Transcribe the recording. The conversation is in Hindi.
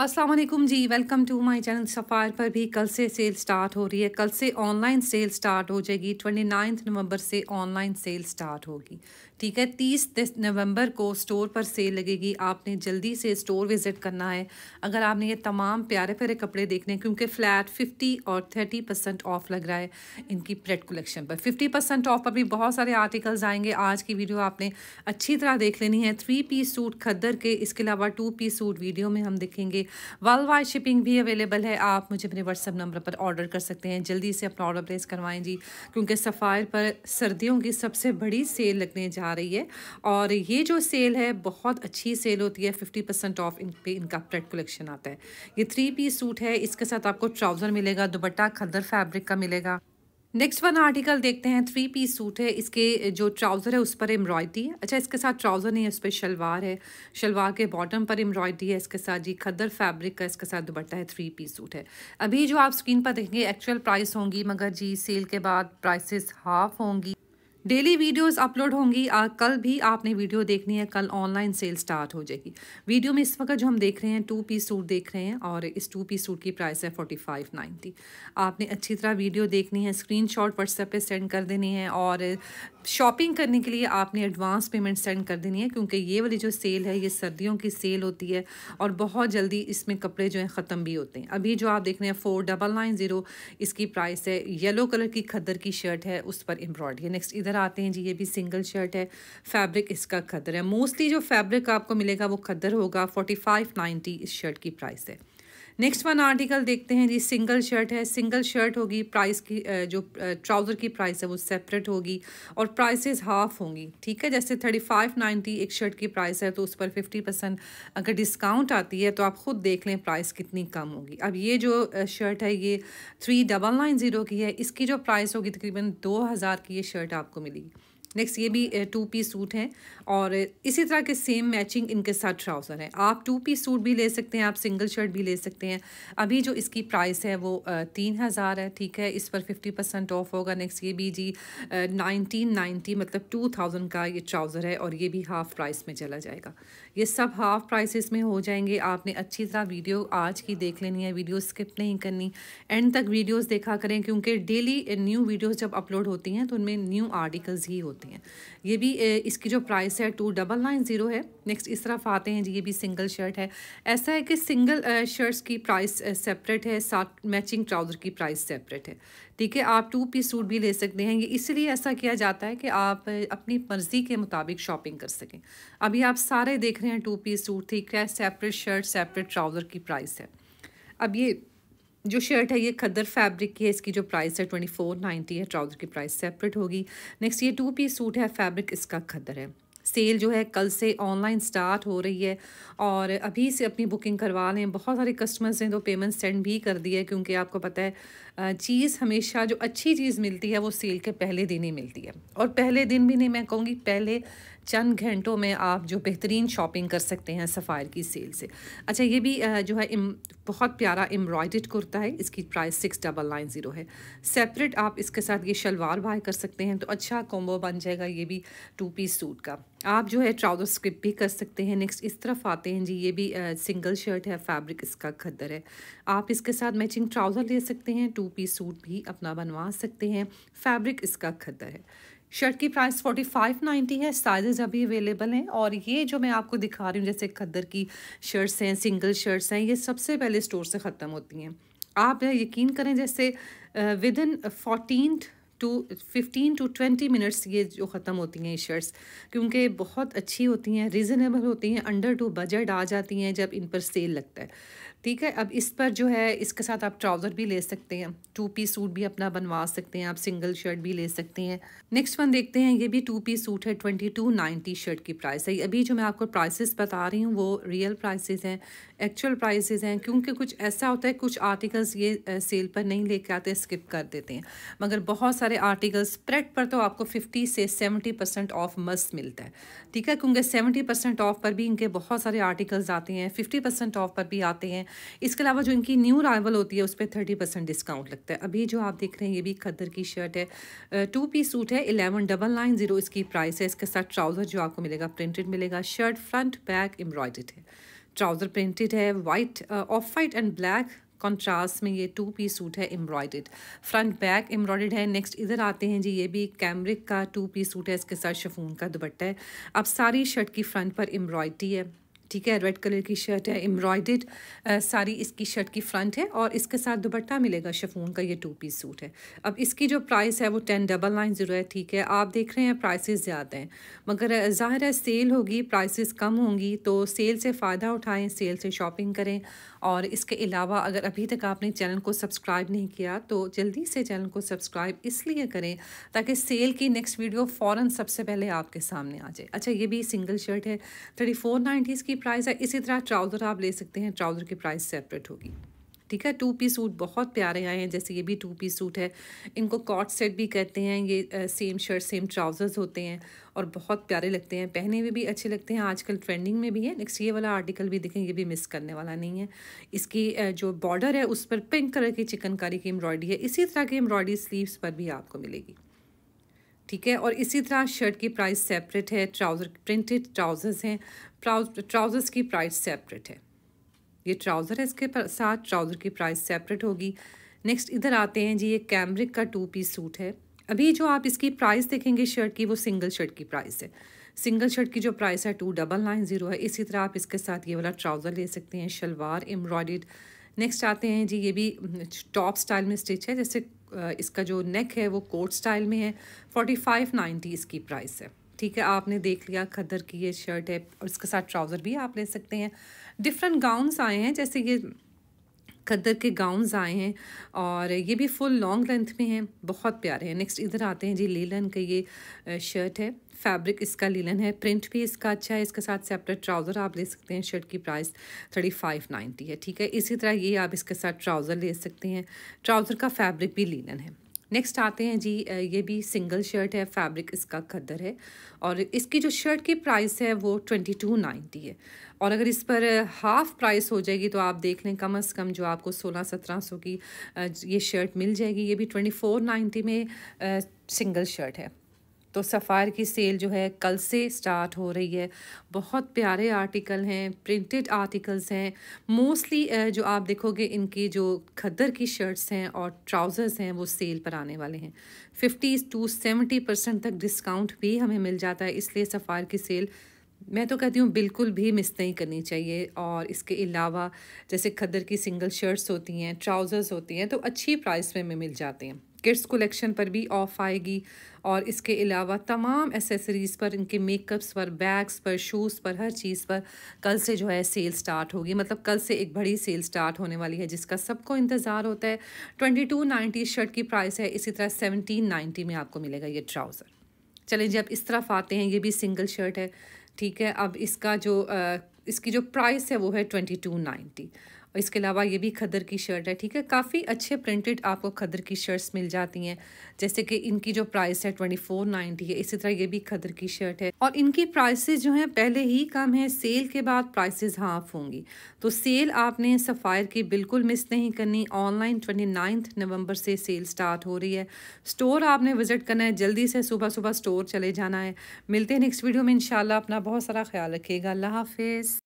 Aslam ji welcome to my channel सफ़ार पर भी कल से सेल स्टार्ट हो रही है कल से ऑनलाइन सेल स्टार्ट हो जाएगी ट्वेंटी नाइन्थ नवंबर से ऑनलाइन सेल स्टार्ट होगी ठीक है तीस नवंबर को स्टोर पर सेल लगेगी आपने जल्दी से स्टोर विज़िट करना है अगर आपने ये तमाम प्यारे प्यारे कपड़े देखने क्योंकि फ़्लैट फिफ्टी और थर्टी परसेंट ऑफ लग रहा है इनकी प्रेड कलेक्शन पर फिफ्टी परसेंट ऑफ पर भी बहुत सारे आर्टिकल्स आएंगे आज की वीडियो आपने अच्छी तरह देख लेनी है थ्री पीस सूट खद्दर के इसके अलावा टू पीस सूट वीडियो में हम देखेंगे वर्ल्ड वाइड शिपिंग भी अवेलेबल है आप मुझे अपने व्हाट्सअप नंबर पर ऑर्डर कर सकते हैं जल्दी से अपना ऑर्डर प्लेस करवाएं जी क्योंकि सफ़ायर पर सर्दियों की सबसे बड़ी सेल लगने जा आ रही है और ये जो सेल है बहुत अच्छी सेल होती है फिफ्टी परसेंट ऑफ इन पे इनका प्रेड कलेक्शन आता है ये थ्री पीस सूट है इसके साथ आपको ट्राउज़र मिलेगा दुपट्टा खदर फैब्रिक का मिलेगा नेक्स्ट वन आर्टिकल देखते हैं थ्री पीस सूट है इसके जो ट्राउज़र है उस पर एम्ब्रॉयडरी है अच्छा इसके साथ ट्राउज़र नहीं है उस पर शलवार है शलवार के बॉटम पर एम्ब्रॉयडरी है इसके साथ जी खदर फैब्रिक का इसके साथ दुपट्टा है थ्री पीस सूट है अभी जो आप स्क्रीन पर देखेंगे एक्चुअल प्राइस होंगी मगर जी सेल के बाद प्राइसेस हाफ होंगी डेली वीडियोस अपलोड होंगी आ, कल भी आपने वीडियो देखनी है कल ऑनलाइन सेल स्टार्ट हो जाएगी वीडियो में इस वक्त जो हम देख रहे हैं टू पीस सूट देख रहे हैं और इस टू पीस सूट की प्राइस है फोर्टी फाइव नाइन्टी आपने अच्छी तरह वीडियो देखनी है स्क्रीन शॉट व्हाट्सएप पर सेंड कर देनी है और शॉपिंग करने के लिए आपने एडवांस पेमेंट सेंड कर देनी है क्योंकि ये वाली जो सेल है ये सर्दियों की सेल होती है और बहुत जल्दी इसमें कपड़े जो हैं ख़त्म भी होते हैं अभी जो आप देख रहे हैं फोर डबल नाइन ज़ीरो इसकी प्राइस है येलो कलर की खदर की शर्ट है उस पर एम्ब्रॉयडरी नेक्स्ट इधर इधर आते हैं जी ये भी सिंगल शर्ट है फैब्रिक इसका खदर है मोस्टली जो फैब्रिक आपको मिलेगा वो खदर होगा फोर्टी फाइव नाइन्टी इस शर्ट की प्राइस है नेक्स्ट वन आर्टिकल देखते हैं जी सिंगल शर्ट है सिंगल शर्ट होगी प्राइस की जो ट्राउज़र की प्राइस है वो सेपरेट होगी और प्राइसेस हाफ होंगी ठीक है जैसे थर्टी फाइव नाइन्टी एक शर्ट की प्राइस है तो उस पर फिफ्टी परसेंट अगर डिस्काउंट आती है तो आप ख़ुद देख लें प्राइस कितनी कम होगी अब ये जो शर्ट है ये थ्री डबल नाइन ज़ीरो की है इसकी जो प्राइस होगी तकरीबन दो हज़ार की ये शर्ट आपको मिलेगी नेक्स्ट ये भी टू पीस सूट है और इसी तरह के सेम मैचिंग इनके साथ ट्राउज़र है आप टू पीस सूट भी ले सकते हैं आप सिंगल शर्ट भी ले सकते हैं अभी जो इसकी प्राइस है वो तीन हज़ार है ठीक है इस पर फिफ्टी परसेंट ऑफ होगा नेक्स्ट ये भी जी नाइनटीन नाइन्टी मतलब टू थाउजेंड का ये ट्राउज़र है और ये भी हाफ़ प्राइस में चला जाएगा ये सब हाफ़ प्राइसिस में हो जाएंगे आपने अच्छी तरह वीडियो आज की देख लेनी है वीडियो स्किप नहीं करनी एंड तक वीडियोज़ देखा करें क्योंकि डेली न्यू वीडियोज़ जब अपलोड होती हैं तो उनमें न्यू आर्टिकल्स ही होते मिलती हैं ये भी इसकी जो प्राइस है टू डबल नाइन ज़ीरो है नेक्स्ट इस तरफ आते हैं जी ये भी सिंगल शर्ट है ऐसा है कि सिंगल शर्ट्स की प्राइस सेपरेट है साथ मैचिंग ट्राउज़र की प्राइस सेपरेट है ठीक है आप टू पीस सूट भी ले सकते हैं ये इसलिए ऐसा किया जाता है कि आप अपनी मर्ज़ी के मुताबिक शॉपिंग कर सकें अभी आप सारे देख रहे हैं टू पीस सूट ठीक है सेपरेट शर्ट सेपरेट ट्राउज़र की प्राइस है अब ये जो शर्ट है ये खदर फैब्रिक की है इसकी जो प्राइस है ट्वेंटी फोर नाइन्टी है ट्राउज़र की प्राइस सेपरेट होगी नेक्स्ट ये टू पीस सूट है फैब्रिक इसका खदर है सेल जो है कल से ऑनलाइन स्टार्ट हो रही है और अभी से अपनी बुकिंग करवा लें बहुत सारे कस्टमर्स ने तो पेमेंट सेंड भी कर दी है क्योंकि आपको पता है चीज़ हमेशा जो अच्छी चीज़ मिलती है वो सेल के पहले दिन ही मिलती है और पहले दिन भी नहीं मैं कहूँगी पहले चंद घंटों में आप जो बेहतरीन शॉपिंग कर सकते हैं सफ़ायर की सेल से अच्छा ये भी जो है बहुत प्यारा एम्ब्रॉयड कुर्ता है इसकी price six double nine zero है सेपरेट आप इसके साथ ये शलवार बाय कर सकते हैं तो अच्छा कॉम्बो बन जाएगा ये भी टू पीस सूट का आप जो है ट्राउज़र स्किप भी कर सकते हैं नेक्स्ट इस तरफ आते हैं जी ये भी सिंगल शर्ट है फैब्रिक इसका खद्दर है आप इसके साथ मैचिंग ट्राउज़र ले सकते हैं टू पीस सूट भी अपना बनवा सकते हैं फैब्रिक इसका खद्दर है शर्ट की प्राइस फोर्टी फाइव नाइन्टी है साइजेज अभी अवेलेबल हैं और ये जो मैं आपको दिखा रही हूँ जैसे खद्दर की शर्ट्स हैं सिंगल शर्ट्स हैं ये सबसे पहले स्टोर से ख़त्म होती हैं आप यकीन करें जैसे within fourteen to fifteen to twenty minutes ये जो ख़त्म होती हैं शर्ट्स क्योंकि बहुत अच्छी होती हैं रिजनेबल होती हैं अंडर टू बजट आ जाती हैं जब इन पर सेल लगता है ठीक है अब इस पर जो है इसके साथ आप ट्राउज़र भी ले सकते हैं टू पी सूट भी अपना बनवा सकते हैं आप सिंगल शर्ट भी ले सकते हैं नेक्स्ट वन देखते हैं ये भी टू पी सूट है ट्वेंटी टू नाइन्टी शर्ट की प्राइस है अभी जो मैं आपको प्राइसेस बता रही हूँ वो रियल प्राइसेस हैं एक्चुअल प्राइसेस हैं क्योंकि कुछ ऐसा होता है कुछ आर्टिकल्स ये सेल पर नहीं लेके आते स्किप कर देते हैं मगर बहुत सारे आर्टिकल्स स्प्रेड पर तो आपको फिफ्टी से सेवेंटी परसेंट ऑफ मस्त मिलता है ठीक है क्योंकि सेवेंटी परसेंट ऑफ पर भी इनके बहुत सारे आर्टिकल्स आते हैं फिफ्टी परसेंट ऑफ पर भी आते हैं इसके अलावा जो इनकी न्यू राइवल होती है उस पर थर्टी परसेंट डिस्काउंट लगता है अभी जो आप देख रहे हैं ये भी कदर की शर्ट है टू पीस सूट है एलेवन डबल नाइन जीरो इसकी प्राइस है इसके साथ ट्राउज़र जो आपको मिलेगा प्रिंटेड मिलेगा शर्ट फ्रंट बैक एम्ब्रॉयड है ट्राउज़र प्रिंटेड है white off white and black contrast में ये टू पीस सूट है एम्ब्रॉयडेड फ्रंट बैक एम्ब्रॉयडेड है नेक्स्ट इधर आते हैं जी ये भी कैमरिक का टू पीस सूट है इसके साथ शफून का दुपट्टा है अब सारी शर्ट की फ्रंट पर एम्ब्रॉयडरी है ठीक है रेड कलर की शर्ट है एम्ब्रॉयडेड सारी इसकी शर्ट की फ्रंट है और इसके साथ दुपट्टा मिलेगा शफून का ये टू पीस सूट है अब इसकी जो प्राइस है वो टेन डबल नाइन ज़ीरो है ठीक है आप देख रहे हैं प्राइसेस ज़्यादा हैं मगर ज़ाहिर है सेल होगी प्राइसेस कम होंगी तो सेल से फ़ायदा उठाएं सेल से शॉपिंग करें और इसके अलावा अगर अभी तक आपने चैनल को सब्सक्राइब नहीं किया तो जल्दी से चैनल को सब्सक्राइब इसलिए करें ताकि सेल की नेक्स्ट वीडियो फ़ौर सबसे पहले आपके सामने आ जाए अच्छा ये भी सिंगल शर्ट है थर्टी फोर नाइन्टीज़ की प्राइस है इसी तरह ट्राउज़र आप ले सकते हैं ट्राउज़र की प्राइस सेपरेट होगी ठीक है टू पी सूट बहुत प्यारे आए हैं जैसे ये भी टू पी सूट है इनको कॉट सेट भी कहते हैं ये आ, सेम शर्ट सेम ट्राउज़र्स होते हैं और बहुत प्यारे लगते हैं पहने में भी अच्छे लगते हैं आजकल ट्रेंडिंग में भी है नेक्स्ट ये वाला आर्टिकल भी देखें ये भी मिस करने वाला नहीं है इसकी आ, जो बॉर्डर है उस पर पिंक कलर की चिकनकारी की एम्ब्रॉयडरी है इसी तरह की एम्ब्रॉयडरी स्लीव्स पर भी आपको मिलेगी ठीक है और इसी तरह शर्ट की प्राइस सेपरेट है ट्राउज़र प्रिंटेड ट्राउज़र्स हैं ट्राउज़र्स की प्राइस सेपरेट है ये ट्राउज़र है इसके साथ ट्राउज़र की प्राइस सेपरेट होगी नेक्स्ट इधर आते हैं जी ये कैमरिक का टू पीस सूट है अभी जो आप इसकी प्राइस देखेंगे शर्ट की वो सिंगल शर्ट की प्राइस है सिंगल शर्ट की जो प्राइस है टू डबल नाइन ज़ीरो है इसी तरह आप इसके साथ ये वाला ट्राउज़र ले सकते हैं शलवार एम्ब्रॉयड नेक्स्ट आते हैं जी ये भी टॉप स्टाइल में स्टिच है जैसे इसका जो नेक है वो कोट स्टाइल में है फोर्टी फाइव नाइन्टी इसकी प्राइस है ठीक है आपने देख लिया खदर की ये शर्ट है और इसके साथ ट्राउज़र भी आप ले सकते हैं डिफरेंट गाउन्स आए हैं जैसे ये कदर के गाउन्स आए हैं और ये भी फुल लॉन्ग लेंथ में हैं बहुत प्यारे हैं नेक्स्ट इधर आते हैं जी लीलन का ये शर्ट है फैब्रिक इसका लीलन है प्रिंट भी इसका अच्छा है इसके साथ सेपरेट ट्राउज़र आप ले सकते हैं शर्ट की प्राइस थर्टी फाइव नाइन्टी है ठीक है इसी तरह ये आप इसके साथ ट्राउज़र ले सकते हैं ट्राउज़र का फैब्रिक भी लीलन है नेक्स्ट आते हैं जी ये भी सिंगल शर्ट है फैब्रिक इसका कदर है और इसकी जो शर्ट की प्राइस है वो ट्वेंटी टू नाइन्टी है और अगर इस पर हाफ़ प्राइस हो जाएगी तो आप देख लें कम अज़ कम जो आपको सोलह सत्रह सौ की ये शर्ट मिल जाएगी ये भी ट्वेंटी फोर नाइन्टी में सिंगल शर्ट है तो सफ़ायर की सेल जो है कल से स्टार्ट हो रही है बहुत प्यारे आर्टिकल हैं प्रिंटेड आर्टिकल्स हैं मोस्टली जो आप देखोगे इनकी जो खद्दर की शर्ट्स हैं और ट्राउज़र्स हैं वो सेल पर आने वाले हैं फिफ्टी टू सेवेंटी परसेंट तक डिस्काउंट भी हमें मिल जाता है इसलिए सफ़ायर की सेल मैं तो कहती हूँ बिल्कुल भी मिस नहीं करनी चाहिए और इसके अलावा जैसे खद्दर की सिंगल शर्ट्स होती हैं ट्राउज़र्स होती हैं तो अच्छी प्राइस में हमें मिल जाते हैं किड्स कलेक्शन पर भी ऑफ आएगी और इसके अलावा तमाम एसेसरीज़ पर इनके मेकअप्स पर बैग्स पर शूज़ पर हर चीज़ पर कल से जो है सेल स्टार्ट होगी मतलब कल से एक बड़ी सेल स्टार्ट होने वाली है जिसका सबको इंतज़ार होता है ट्वेंटी टू नाइन्टी शर्ट की प्राइस है इसी तरह सेवनटीन नाइन्टी में आपको मिलेगा ये ट्राउज़र चलें जी अब इस तरफ आते हैं ये भी सिंगल शर्ट है ठीक है अब इसका जो आ, इसकी जो प्राइस है वो है ट्वेंटी टू नाइन्टी और इसके अलावा ये भी खदर की शर्ट है ठीक है काफ़ी अच्छे प्रिंटेड आपको खदर की शर्ट्स मिल जाती हैं जैसे कि इनकी जो प्राइस है ट्वेंटी फोर नाइन्टी है इसी तरह ये भी खदर की शर्ट है और इनकी प्राइसेस जो हैं पहले ही कम है सेल के बाद प्राइसेस हाफ होंगी तो सेल आपने सफ़ायर की बिल्कुल मिस नहीं करनी ऑनलाइन ट्वेंटी नाइन्थ नवंबर से सेल स्टार्ट हो रही है स्टोर आपने विज़िट करना है जल्दी से सुबह सुबह स्टोर चले जाना है मिलते हैं नेक्स्ट वीडियो में इन अपना बहुत सारा ख्याल रखिएगा अल्लाह हाफिज़